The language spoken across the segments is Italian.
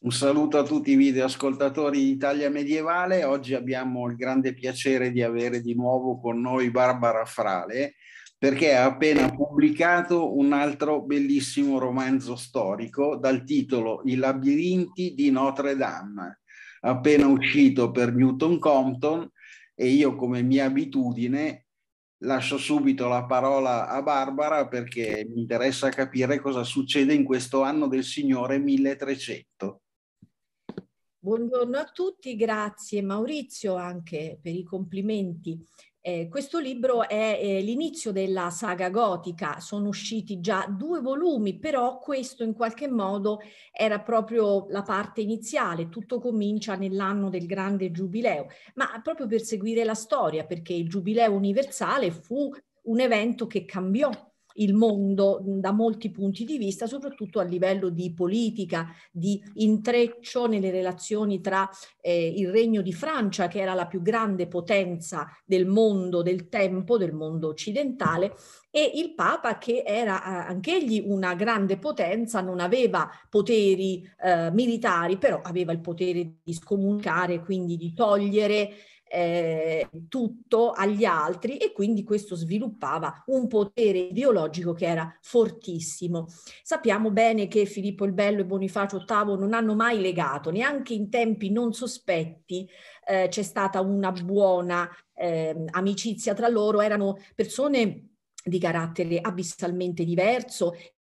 Un saluto a tutti i videoascoltatori di Italia Medievale. Oggi abbiamo il grande piacere di avere di nuovo con noi Barbara Frale, perché ha appena pubblicato un altro bellissimo romanzo storico dal titolo I labirinti di Notre Dame, appena uscito per Newton Compton e io come mia abitudine lascio subito la parola a Barbara perché mi interessa capire cosa succede in questo anno del Signore 1300. Buongiorno a tutti, grazie Maurizio anche per i complimenti. Eh, questo libro è eh, l'inizio della saga gotica, sono usciti già due volumi, però questo in qualche modo era proprio la parte iniziale, tutto comincia nell'anno del grande giubileo, ma proprio per seguire la storia, perché il giubileo universale fu un evento che cambiò il mondo da molti punti di vista, soprattutto a livello di politica, di intreccio nelle relazioni tra eh, il Regno di Francia, che era la più grande potenza del mondo del tempo, del mondo occidentale, e il Papa, che era eh, anch'egli una grande potenza, non aveva poteri eh, militari, però aveva il potere di scomunicare, quindi di togliere eh, tutto agli altri e quindi questo sviluppava un potere ideologico che era fortissimo. Sappiamo bene che Filippo il Bello e Bonifacio VIII non hanno mai legato, neanche in tempi non sospetti eh, c'è stata una buona eh, amicizia tra loro, erano persone di carattere abissalmente diverso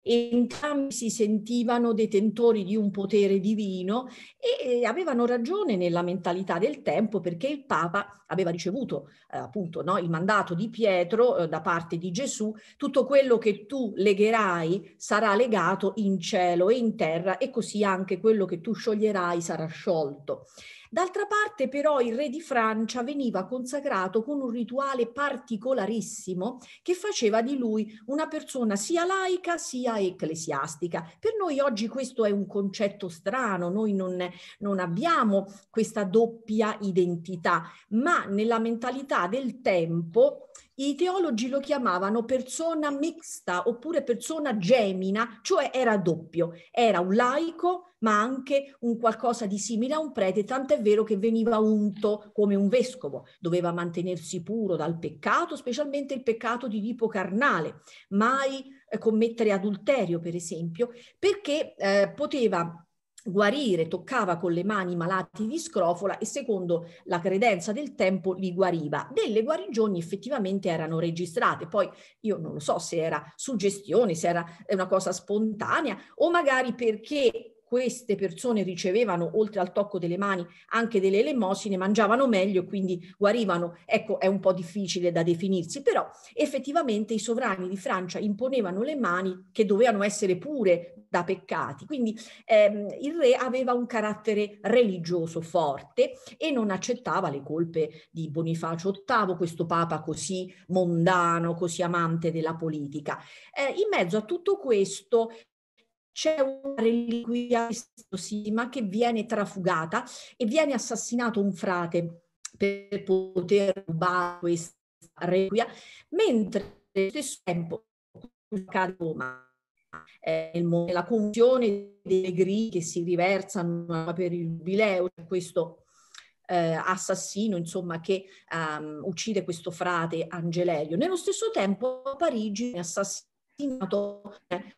entrambi si sentivano detentori di un potere divino e, avevano ragione nella mentalità del tempo perché il Papa aveva ricevuto eh, appunto no, il mandato di Pietro eh, da parte di Gesù, tutto quello che tu legherai sarà legato in cielo e in terra e così anche quello che tu scioglierai sarà sciolto. D'altra parte però il re di Francia veniva consacrato con un rituale particolarissimo che faceva di lui una persona sia laica sia ecclesiastica. Per noi oggi questo è un concetto strano, noi non, non abbiamo questa doppia identità, ma nella mentalità del tempo i teologi lo chiamavano persona mixta oppure persona gemina, cioè era doppio, era un laico ma anche un qualcosa di simile a un prete, tant'è vero che veniva unto come un vescovo, doveva mantenersi puro dal peccato, specialmente il peccato di tipo carnale, mai eh, commettere adulterio per esempio, perché eh, poteva guarire, toccava con le mani i malati di scrofola e secondo la credenza del tempo li guariva. Delle guarigioni effettivamente erano registrate, poi io non lo so se era suggestione, se era una cosa spontanea o magari perché queste persone ricevevano, oltre al tocco delle mani, anche delle elemosine, mangiavano meglio e quindi guarivano. Ecco, è un po' difficile da definirsi, però effettivamente i sovrani di Francia imponevano le mani che dovevano essere pure da peccati. Quindi ehm, il re aveva un carattere religioso forte e non accettava le colpe di Bonifacio VIII, questo papa così mondano, così amante della politica. Eh, in mezzo a tutto questo c'è una reliquia ma che viene trafugata e viene assassinato un frate per poter rubare questa reliquia, mentre allo stesso tempo accade a Roma. Eh, la confusione dei negri che si riversano per il giubileo, questo eh, assassino insomma, che um, uccide questo frate Angelerio. Nello stesso tempo a Parigi è assassinato eh,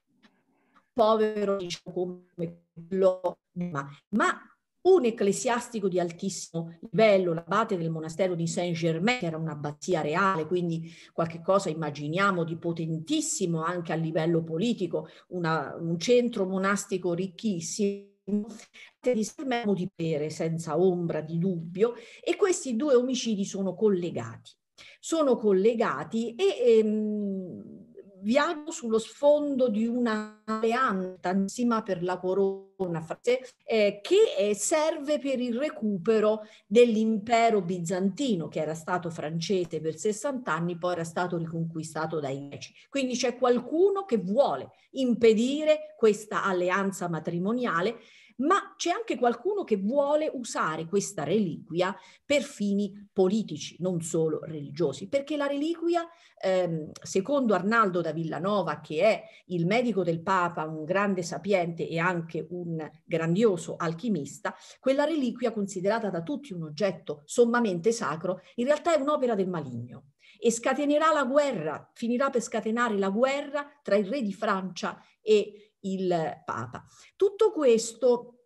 povero diciamo, come quello, ma, un ecclesiastico di altissimo livello, l'abate del monastero di Saint-Germain, che era un'abbazia reale, quindi qualcosa immaginiamo di potentissimo anche a livello politico, una, un centro monastico ricchissimo di Saint-Germain di Pere, senza ombra di dubbio, e questi due omicidi sono collegati. Sono collegati e... Ehm, viaggio sullo sfondo di una alleanza per la corona una frase eh, che eh, serve per il recupero dell'impero bizantino che era stato francese per 60 anni, poi era stato riconquistato dai greci. Quindi c'è qualcuno che vuole impedire questa alleanza matrimoniale ma c'è anche qualcuno che vuole usare questa reliquia per fini politici, non solo religiosi, perché la reliquia, ehm, secondo Arnaldo da Villanova, che è il medico del Papa, un grande sapiente e anche un un grandioso alchimista, quella reliquia considerata da tutti un oggetto sommamente sacro, in realtà è un'opera del maligno e scatenerà la guerra, finirà per scatenare la guerra tra il re di Francia e il Papa. Tutto questo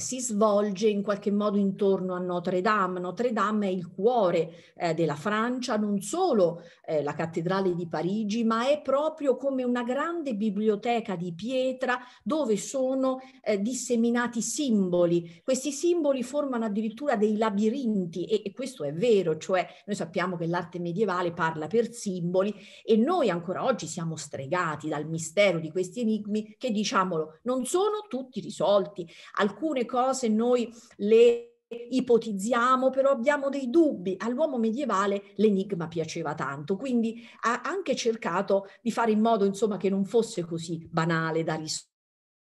si svolge in qualche modo intorno a Notre Dame. Notre Dame è il cuore eh, della Francia, non solo eh, la cattedrale di Parigi, ma è proprio come una grande biblioteca di pietra dove sono eh, disseminati simboli. Questi simboli formano addirittura dei labirinti e, e questo è vero, cioè noi sappiamo che l'arte medievale parla per simboli e noi ancora oggi siamo stregati dal mistero di questi enigmi che, diciamolo, non sono tutti risolti. Alcune cose noi le ipotizziamo, però abbiamo dei dubbi. All'uomo medievale l'enigma piaceva tanto, quindi ha anche cercato di fare in modo, insomma, che non fosse così banale da risolvere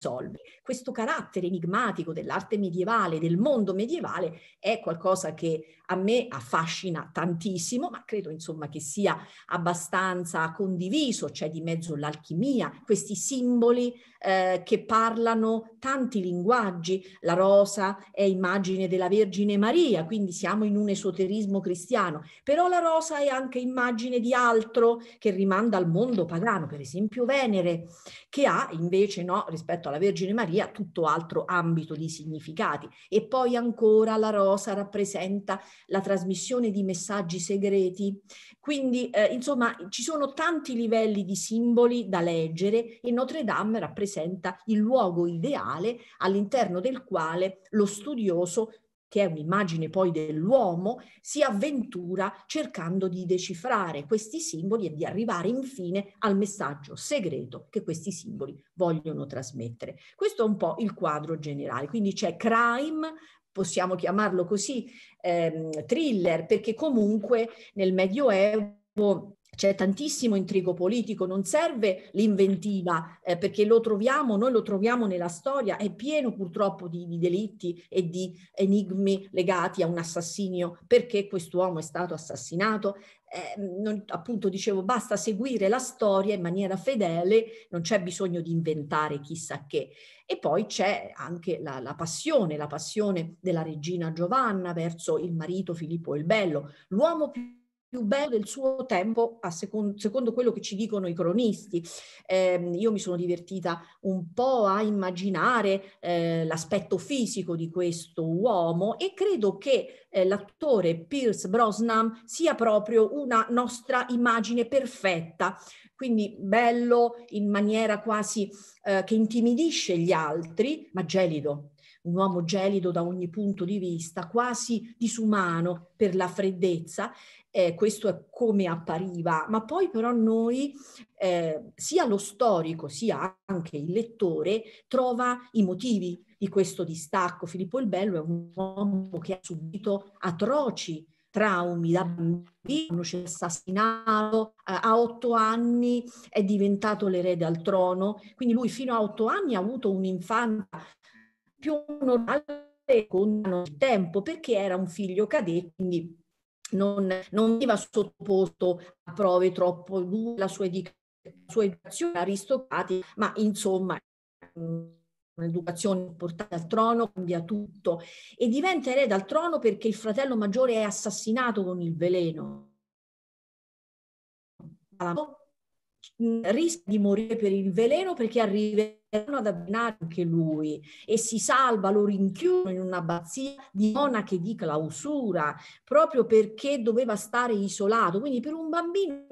risolve. Questo carattere enigmatico dell'arte medievale, del mondo medievale, è qualcosa che a me affascina tantissimo, ma credo insomma che sia abbastanza condiviso, c'è cioè di mezzo l'alchimia, questi simboli eh, che parlano tanti linguaggi, la rosa è immagine della Vergine Maria, quindi siamo in un esoterismo cristiano, però la rosa è anche immagine di altro che rimanda al mondo pagano, per esempio Venere, che ha invece no, rispetto alla alla Vergine Maria tutto altro ambito di significati. E poi ancora la rosa rappresenta la trasmissione di messaggi segreti. Quindi, eh, insomma, ci sono tanti livelli di simboli da leggere e Notre Dame rappresenta il luogo ideale all'interno del quale lo studioso che è un'immagine poi dell'uomo, si avventura cercando di decifrare questi simboli e di arrivare infine al messaggio segreto che questi simboli vogliono trasmettere. Questo è un po' il quadro generale, quindi c'è crime, possiamo chiamarlo così, ehm, thriller, perché comunque nel Medioevo c'è tantissimo intrigo politico, non serve l'inventiva eh, perché lo troviamo, noi lo troviamo nella storia, è pieno purtroppo di, di delitti e di enigmi legati a un assassinio, perché quest'uomo è stato assassinato. Eh, non, appunto dicevo, basta seguire la storia in maniera fedele, non c'è bisogno di inventare chissà che. E poi c'è anche la, la passione, la passione della regina Giovanna verso il marito Filippo il Bello, l'uomo più più bello del suo tempo secondo, secondo, quello che ci dicono i cronisti. Eh, io mi sono divertita un po' a immaginare eh, l'aspetto fisico di questo uomo e credo che eh, l'attore Pierce Brosnan sia proprio una nostra immagine perfetta, quindi bello in maniera quasi eh, che intimidisce gli altri, ma gelido, un uomo gelido da ogni punto di vista, quasi disumano per la freddezza, eh, questo è come appariva, ma poi però noi, eh, sia lo storico sia anche il lettore, trova i motivi di questo distacco. Filippo il Bello è un uomo che ha subito atroci traumi da bambino, è assassinato, eh, a otto anni è diventato l'erede al trono, quindi lui fino a otto anni ha avuto un'infanzia più normale con il tempo perché era un figlio cadetto, quindi non, non veniva sottoposto a prove troppo dure, la sua, sua educazione aristocratica, ma insomma mm, un'educazione portata al trono, cambia tutto e diventa erede al trono perché il fratello maggiore è assassinato con il veleno rischia di morire per il veleno perché arriveranno ad abbinare anche lui e si salva, lo rinchiudono in un'abbazia di monache di clausura proprio perché doveva stare isolato. Quindi per un bambino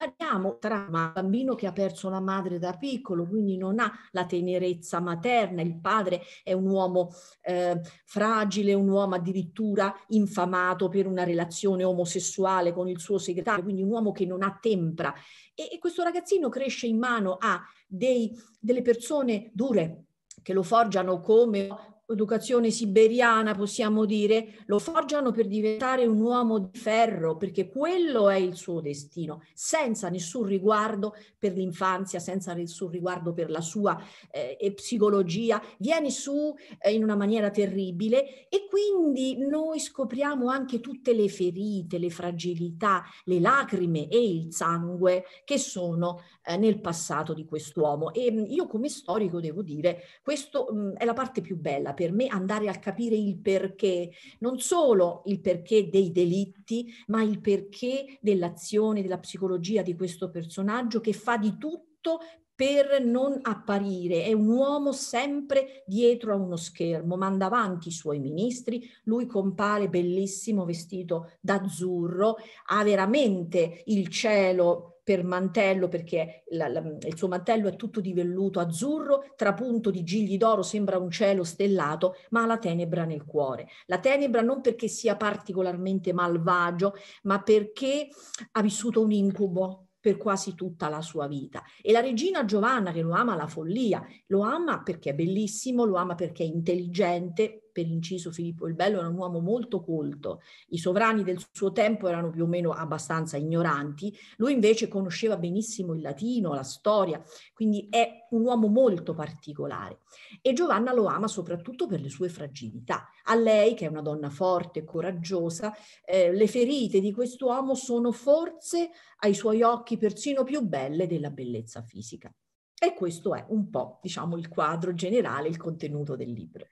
Abbiamo tra un bambino che ha perso la madre da piccolo, quindi non ha la tenerezza materna, il padre è un uomo eh, fragile, un uomo addirittura infamato per una relazione omosessuale con il suo segretario, quindi un uomo che non ha tempra. E, e questo ragazzino cresce in mano a dei, delle persone dure, che lo forgiano come educazione siberiana, possiamo dire, lo forgiano per diventare un uomo di ferro, perché quello è il suo destino, senza nessun riguardo per l'infanzia, senza nessun riguardo per la sua eh, psicologia, viene su eh, in una maniera terribile e quindi noi scopriamo anche tutte le ferite, le fragilità, le lacrime e il sangue che sono eh, nel passato di quest'uomo. E mm, io come storico devo dire, questa mm, è la parte più bella per me andare a capire il perché, non solo il perché dei delitti, ma il perché dell'azione, della psicologia di questo personaggio che fa di tutto per non apparire, è un uomo sempre dietro a uno schermo, manda avanti i suoi ministri, lui compare bellissimo vestito d'azzurro, ha veramente il cielo per mantello, perché la, la, il suo mantello è tutto di velluto azzurro, trapunto di gigli d'oro, sembra un cielo stellato, ma ha la tenebra nel cuore. La tenebra non perché sia particolarmente malvagio, ma perché ha vissuto un incubo per quasi tutta la sua vita. E la regina Giovanna, che lo ama alla follia, lo ama perché è bellissimo, lo ama perché è intelligente, per inciso Filippo il Bello era un uomo molto colto, i sovrani del suo tempo erano più o meno abbastanza ignoranti, lui invece conosceva benissimo il latino, la storia, quindi è un uomo molto particolare e Giovanna lo ama soprattutto per le sue fragilità. A lei, che è una donna forte, e coraggiosa, eh, le ferite di quest'uomo sono forse ai suoi occhi persino più belle della bellezza fisica. E questo è un po', diciamo, il quadro generale, il contenuto del libro.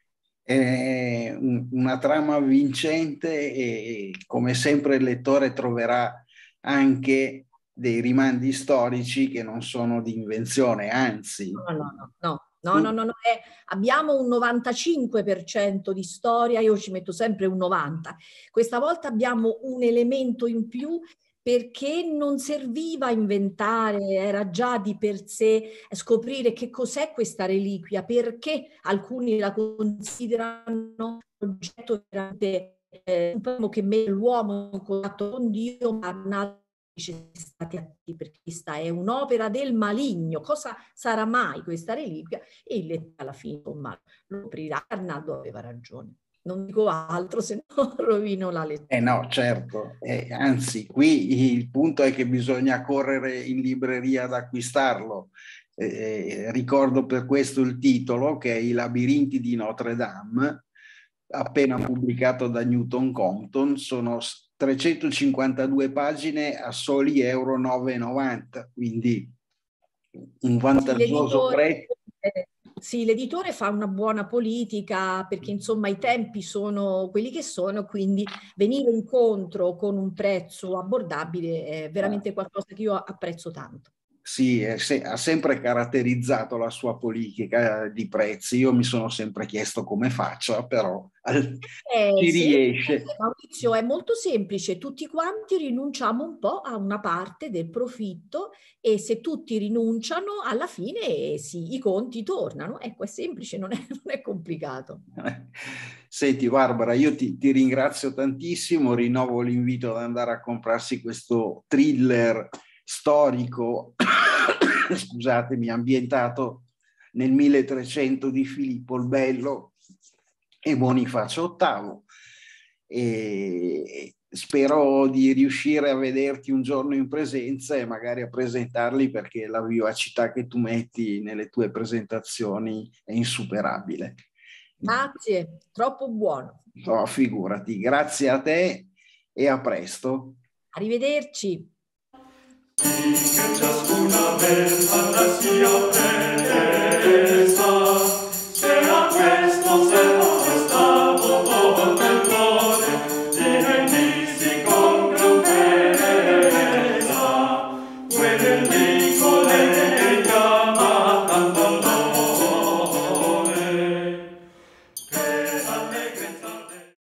È una trama vincente e come sempre il lettore troverà anche dei rimandi storici che non sono di invenzione, anzi. No, no, no, no. No, no, no, no. Eh, abbiamo un 95% di storia, io ci metto sempre un 90%. Questa volta abbiamo un elemento in più perché non serviva inventare, era già di per sé eh, scoprire che cos'è questa reliquia, perché alcuni la considerano un oggetto veramente eh, che mette l'uomo in contatto con Dio, ma dice state attenti perché questa è un'opera del maligno, cosa sarà mai questa reliquia? E alla fine insomma, lo aprirà, Arnaldo aveva ragione non dico altro se no rovino la lettura. Eh no, certo, eh, anzi qui il punto è che bisogna correre in libreria ad acquistarlo. Eh, eh ricordo per questo il titolo che è I labirinti di Notre Dame, appena pubblicato da Newton Compton, sono 352 pagine a soli euro 9,90, quindi un vantaggioso prezzo. Sì, l'editore fa una buona politica perché mm. insomma i tempi sono quelli che sono, quindi venire incontro con un prezzo abbordabile è veramente certo. qualcosa che io apprezzo tanto sì, eh, se, ha sempre caratterizzato la sua politica eh, di prezzi. Io mi sono sempre chiesto come faccia, però eh, ci sì, riesce. Eh, Maurizio, è molto semplice, tutti quanti rinunciamo un po' a una parte del profitto e se tutti rinunciano, alla fine sì, i conti tornano. Ecco, è semplice, non è, non è complicato. Senti Barbara, io ti, ti ringrazio tantissimo, rinnovo l'invito ad andare a comprarsi questo thriller storico, scusatemi, ambientato nel 1300 di Filippo il Bello e Bonifacio VIII. E spero di riuscire a vederti un giorno in presenza e magari a presentarli perché la vivacità che tu metti nelle tue presentazioni è insuperabile. Grazie, troppo buono. No, figurati, grazie a te e a presto. Arrivederci. Di che ciascuna venda la sera questa.